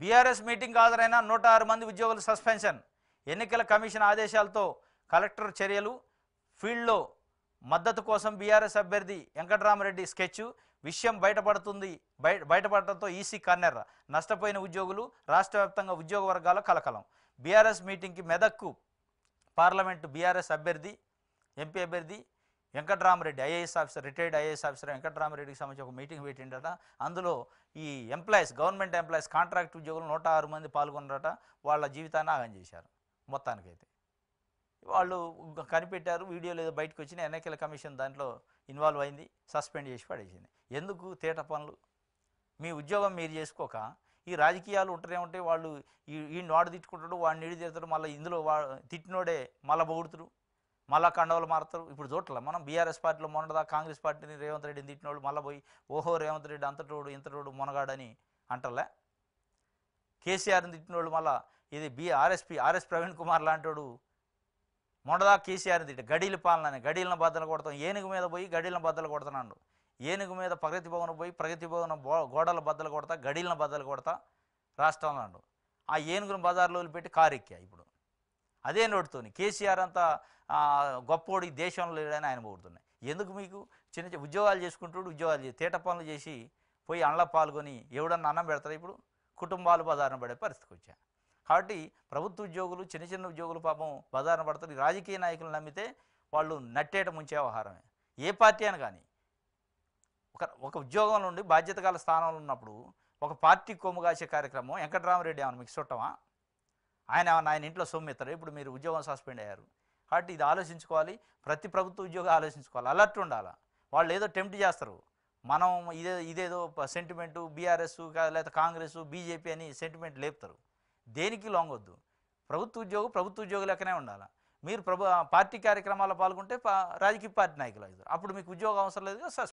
BRS meeting హాజరైన నూట ఆరు మంది ఉద్యోగుల సస్పెన్షన్ ఎన్నికల కమిషన్ ఆదేశాలతో కలెక్టర్ చర్యలు ఫీల్డ్లో మద్దతు కోసం బీఆర్ఎస్ అభ్యర్థి వెంకటరామరెడ్డి స్కెచ్ విషయం బయటపడుతుంది బయట బయటపడటంతో ఈసీ కన్నెర్ర నష్టపోయిన ఉద్యోగులు రాష్ట్ర వ్యాప్తంగా ఉద్యోగ వర్గాల కలకలం బీఆర్ఎస్ మీటింగ్కి మెదక్కు పార్లమెంటు బీఆర్ఎస్ అభ్యర్థి ఎంపీ అభ్యర్థి Venkatarami Reddy IAS officer retired IAS officer వెంకటరామరెడ్డికి సంబంధించి ఒక మీటింగ్ పెట్టిండట అందులో ఈ ఎంప్లాయీస్ గవర్నమెంట్ ఎంప్లాయీస్ కాంట్రాక్ట్ ఉద్యోగులు నూట ఆరు మంది పాల్గొన్నారట వాళ్ళ జీవితాన్ని ఆగం చేశారు మొత్తానికైతే వాళ్ళు కనిపెట్టారు వీడియో లేదా బయటకు వచ్చిన ఎన్నికల కమిషన్ దాంట్లో ఇన్వాల్వ్ అయింది సస్పెండ్ చేసి పడేసింది ఎందుకు తేట పనులు మీ ఉద్యోగం మీరు చేసుకోక ఈ రాజకీయాలు ఉంటూనే ఉంటే వాళ్ళు ఈ వాడు తిట్టుకుంటాడు వాడిని నీడి మళ్ళీ ఇందులో వా తిట్టినోడే మళ్ళీ పొగుడుతుడు మళ్ళా కండవలు మారుతారు ఇప్పుడు చూడలే మనం బీఆర్ఎస్ పార్టీలో మొన్నదా కాంగ్రెస్ పార్టీని రేవంత్ రెడ్డిని తిట్టిన వాళ్ళు మళ్ళీ పోయి ఓహో రేవంత్ రెడ్డి అంతటోడు ఇంతటోడు మొనగాడని అంటలే కేసీఆర్ని తిట్టిన వాళ్ళు మళ్ళీ ఇది బీఆర్ఎస్పి ఆర్ఎస్ ప్రవీణ్ కుమార్ లాంటోడు మొన్నదా కేసీఆర్ని తిట్టి గడీల పాలన గడీలను బద్దలు కొడతాం ఏనుగు మీద పోయి గడీలను బద్దలు కొడుతున్నాడు ఏనుగు మీద ప్రగతి భవన్ పోయి ప్రగతి భవన్ గోడల బద్దలు కొడతా గడీలను బద్దలు కొడతా రాష్ట్రంలో ఆ ఏనుగును బజార్లో పెట్టి కారు ఇప్పుడు అదే నోటితోని కేసీఆర్ అంతా గొప్పోడి దేశంలో లేడని ఆయన పోగుతున్నాయి ఎందుకు మీకు చిన్న చిన్న ఉద్యోగాలు చేసుకుంటాడు ఉద్యోగాలు చేసి తేట పనులు చేసి పోయి అండ్ల పాల్గొని ఎవడన్నా అన్నం పెడతారు ఇప్పుడు కుటుంబాలు బదారణ పడే పరిస్థితికి వచ్చా కాబట్టి ప్రభుత్వ ఉద్యోగులు చిన్న చిన్న ఉద్యోగులు పాపం బదారణ పడతారు రాజకీయ నాయకులు నమ్మితే వాళ్ళు నట్టేట ముంచే వ్యవహారమే ఏ పార్టీ అని కానీ ఒక ఒక ఉద్యోగం నుండి బాధ్యత గల స్థానంలో ఉన్నప్పుడు ఒక పార్టీ కొమ్ముగాసే కార్యక్రమం వెంకటరామరెడ్డి ఏమైనా మీకు చుట్టమా ఆయన ఆయన ఇంట్లో సొమ్మెత్తారు ఇప్పుడు మీరు ఉద్యోగం సస్పెండ్ అయ్యారు కాబట్టి ఇది ఆలోచించుకోవాలి ప్రతి ప్రభుత్వ ఉద్యోగం ఆలోచించుకోవాలి అలర్ట్ ఉండాలి వాళ్ళు ఏదో టెంప్ట్ చేస్తారు మనం ఇదే ఇదేదో సెంటిమెంటు బీఆర్ఎస్ లేకపోతే కాంగ్రెస్ బీజేపీ అని సెంటిమెంట్ లేపుతారు దేనికి లాంగ్ వద్దు ప్రభుత్వ ఉద్యోగం ప్రభుత్వ ఉద్యోగులు లెక్కనే ఉండాలి మీరు ప్రభు పార్టీ కార్యక్రమాల్లో పాల్గొంటే రాజకీయ పార్టీ నాయకులు అవుతారు అప్పుడు మీకు ఉద్యోగం అవసరం లేదు